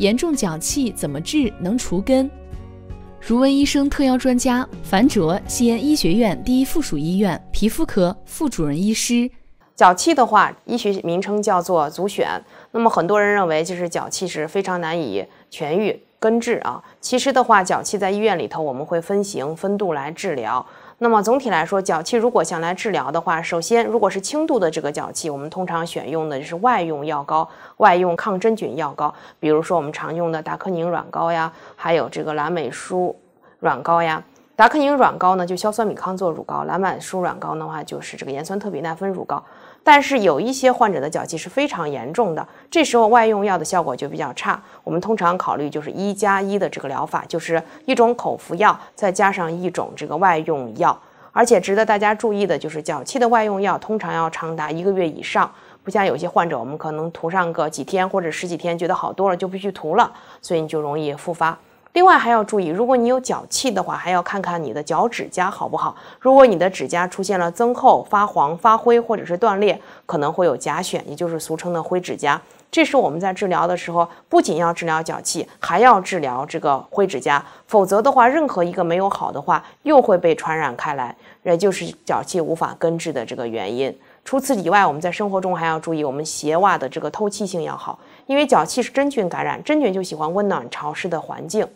严重脚气怎么治能除根？如闻医生特邀专家樊卓，西安医学院第一附属医院皮肤科副主任医师。脚气的话，医学名称叫做足癣。那么很多人认为就是脚气是非常难以痊愈根治啊。其实的话，脚气在医院里头我们会分型分度来治疗。那么总体来说，脚气如果想来治疗的话，首先如果是轻度的这个脚气，我们通常选用的就是外用药膏，外用抗真菌药膏，比如说我们常用的达克宁软膏呀，还有这个兰美舒软膏呀。达克宁软膏呢，就硝酸米康唑乳膏；兰满舒软膏的话，就是这个盐酸特比萘芬乳膏。但是有一些患者的脚气是非常严重的，这时候外用药的效果就比较差。我们通常考虑就是一加一的这个疗法，就是一种口服药再加上一种这个外用药，而且值得大家注意的就是脚气的外用药通常要长达一个月以上，不像有些患者，我们可能涂上个几天或者十几天，觉得好多了就不去涂了，所以你就容易复发。另外还要注意，如果你有脚气的话，还要看看你的脚趾甲好不好。如果你的指甲出现了增厚、发黄、发灰或者是断裂，可能会有甲癣，也就是俗称的灰指甲。这是我们在治疗的时候，不仅要治疗脚气，还要治疗这个灰指甲。否则的话，任何一个没有好的话，又会被传染开来，也就是脚气无法根治的这个原因。除此以外，我们在生活中还要注意，我们鞋袜的这个透气性要好，因为脚气是真菌感染，真菌就喜欢温暖潮湿的环境。